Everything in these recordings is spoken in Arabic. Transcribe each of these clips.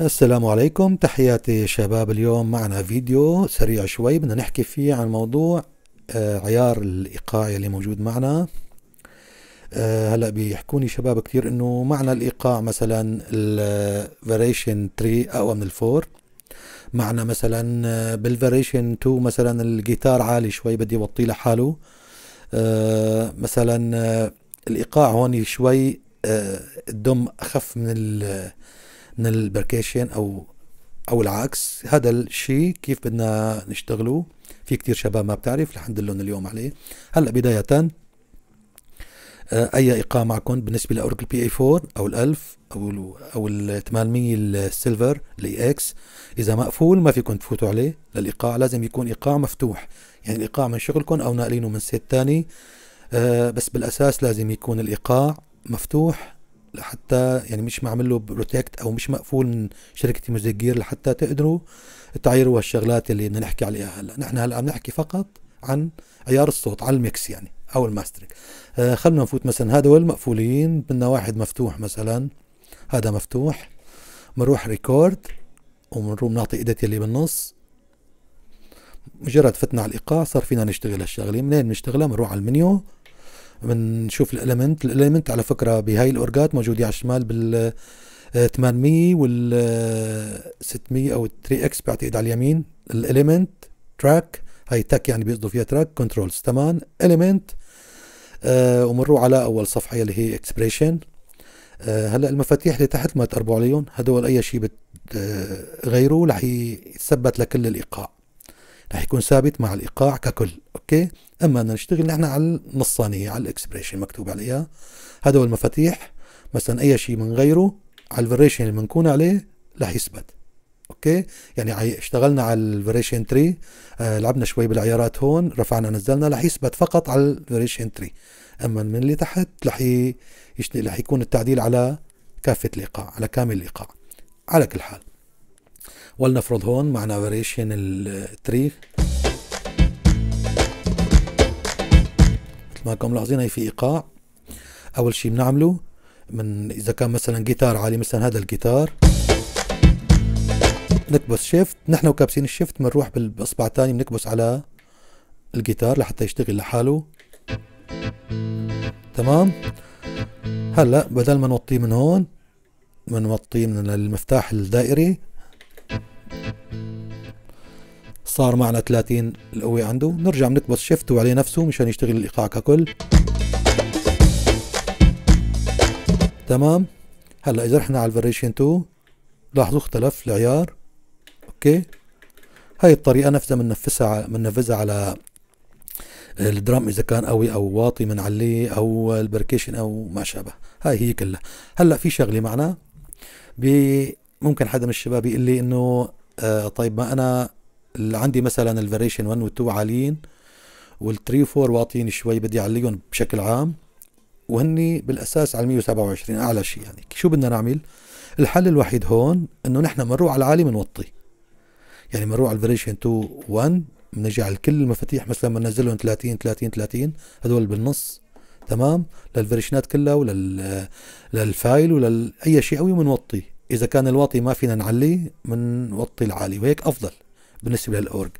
السلام عليكم تحياتي شباب اليوم معنا فيديو سريع شوي بدنا نحكي فيه عن موضوع آه، عيار الإيقاع اللي موجود معنا آه، هلا بيحكوني شباب كثير انه معنى الايقاع مثلا الفاريشن 3 اقوى من الفور معنى مثلا آه، بالفاريشن 2 مثلا الجيتار عالي شوي بدي اوطيه لحاله مثلا الايقاع هون شوي الدم اخف من من البركيشن او او العكس هذا الشيء كيف بدنا نشتغله في كتير شباب ما بتعرف لحد ندلهم اليوم عليه هلا بدايه آه، اي ايقاع معكم بالنسبه لاوركل بي اي 4 او ال1000 او الـ او ال 800 السيلفر الاي اكس اذا مقفول ما فيكم تفوتوا عليه للايقاع لازم يكون ايقاع مفتوح يعني الايقاع من شغلكم او ناقلينه من سيت ثاني أه بس بالاساس لازم يكون الايقاع مفتوح لحتى يعني مش معمل له بروتكت او مش مقفول من شركه ميوزك جير لحتى تقدروا تعيروا هالشغلات اللي بدنا نحكي عليها هلا نحن هلا عم نحكي فقط عن عيار الصوت على الميكس يعني او الماسترنج آه خلينا نفوت مثلا هدول مقفولين بدنا واحد مفتوح مثلا هذا مفتوح بنروح ريكورد وبنروح بنعطي ايديت اللي بالنص مجرد فتنا على الايقاع صار فينا نشتغل هالشغله منين بنشتغلها بنروح على المنيو بنشوف الاليمنت الاليمنت على فكره بهاي الاورجات موجوده على الشمال بال 800 آه، وال 600 آه، او 3 اكس بعتقد على اليمين الاليمنت تراك هاي تك يعني بيقصدوا فيها تراك كنترولز تمام اليمنت آه ومروا على اول صفحه اللي هي اكسبريشن آه هلا المفاتيح اللي تحت ما تقربوا عليهم هدول اي شيء بتغيروه آه، رح يتثبت لكل الايقاع رح يكون ثابت مع الايقاع ككل اوكي اما بدنا نشتغل نحن على النصانيه على الاكسبريشن مكتوب عليها هدول المفاتيح مثلا اي شيء بنغيره على الفريشن اللي بنكون عليه رح يثبت اوكي يعني اشتغلنا على الفريشن تري آه لعبنا شوي بالعيارات هون رفعنا نزلنا رح يثبت فقط على الفريشن تري اما من اللي تحت رح رح يكون التعديل على كافه الايقاع على كامل الايقاع على كل حال ولنفرض هون معنا فريشن التري مثل ما ملاحظين هي في ايقاع اول شيء بنعمله من اذا كان مثلا جيتار عالي مثلا هذا الجيتار نكبس شيفت نحن وكابسين الشيفت بنروح بالاصبع الثاني بنكبس على الجيتار لحتى يشتغل لحاله تمام هلا بدل ما نوطيه من هون بنوطيه من المفتاح الدائري صار معنا 30 القوة عنده نرجع بنكبس شيفت وعليه نفسه مشان يشتغل الايقاع ككل تمام هلا اذا رحنا على الفاريشن 2 لاحظوا اختلف العيار اوكي هاي الطريقة نفسها بننفذها بننفذها على الدرام اذا كان قوي او واطي بنعليه او البركيشن او ما شابه هاي هي كلها هلا في شغله معنا ممكن حدا من الشباب يقول لي انه آه طيب ما انا اللي عندي مثلا الفاريشن 1 و 2 عاليين وال3 4 واطيين شوي بدي اعليهم بشكل عام وهني بالاساس على 127 اعلى شيء يعني شو بدنا نعمل؟ الحل الوحيد هون انه نحن بنروح على العالي بنوطي يعني بنروح على الفاريشن 2 1 بنجي على كل المفاتيح مثلا بنزلهم 30 30 30 هذول بالنص تمام للفريشنات كلها ولل آه، للفايل ولل اي شيء قوي بنوطي اذا كان الواطي ما فينا نعليه بنوطي العالي وهيك افضل بالنسبه للاورج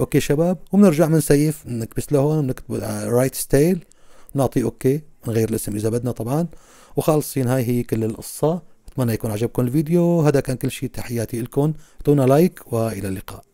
اوكي شباب وبنرجع بنسيف بنكبس هون بنكتب رايت ستايل بنعطي اوكي بنغير الاسم اذا بدنا طبعا وخالصين هاي هي كل القصه اتمنى يكون عجبكم الفيديو هذا كان كل شيء تحياتي لكم اعطونا لايك والى اللقاء